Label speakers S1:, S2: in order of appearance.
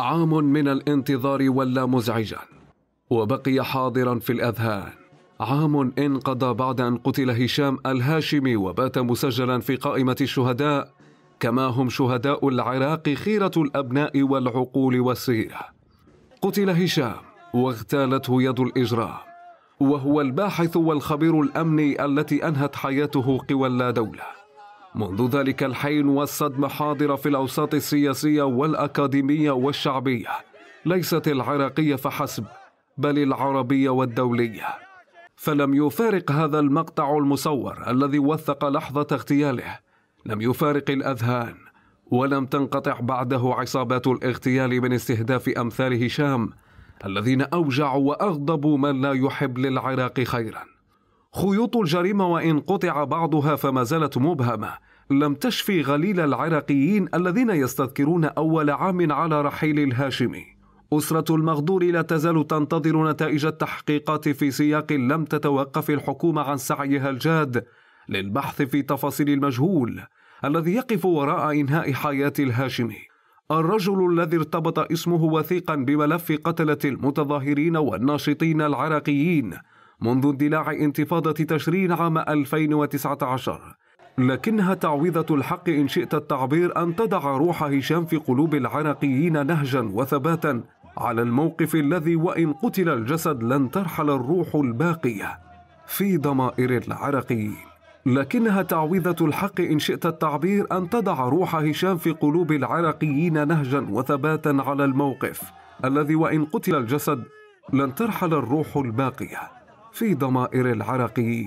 S1: عام من الانتظار ولى مزعجا وبقي حاضرا في الاذهان عام انقضى بعد ان قتل هشام الهاشمي وبات مسجلا في قائمه الشهداء كما هم شهداء العراق خيره الابناء والعقول والسيره قتل هشام واغتالته يد الاجرام وهو الباحث والخبير الامني التي انهت حياته قوى لا دوله منذ ذلك الحين والصدمة حاضرة في الأوساط السياسية والأكاديمية والشعبية ليست العراقية فحسب بل العربية والدولية فلم يفارق هذا المقطع المصور الذي وثق لحظة اغتياله لم يفارق الأذهان ولم تنقطع بعده عصابات الاغتيال من استهداف أمثال هشام الذين أوجعوا وأغضبوا من لا يحب للعراق خيراً خيوط الجريمه وان قطع بعضها فما زالت مبهمه لم تشفي غليل العراقيين الذين يستذكرون اول عام على رحيل الهاشمي اسره المغدور لا تزال تنتظر نتائج التحقيقات في سياق لم تتوقف الحكومه عن سعيها الجاد للبحث في تفاصيل المجهول الذي يقف وراء انهاء حياه الهاشمي الرجل الذي ارتبط اسمه وثيقا بملف قتله المتظاهرين والناشطين العراقيين منذ اندلاع انتفاضة تشرين عام 2019 لكنها تعويضة الحق إن شئت التعبير أن تدع روح هشام في قلوب العراقيين نهجا وثباتا على الموقف الذي وإن قتل الجسد لن ترحل الروح الباقية في ضمائر العراقيين لكنها تعويضة الحق إن شئت التعبير أن تدع روح هشام في قلوب العراقيين نهجا وثباتا على الموقف الذي وإن قتل الجسد لن ترحل الروح الباقيه في ضمائر العرق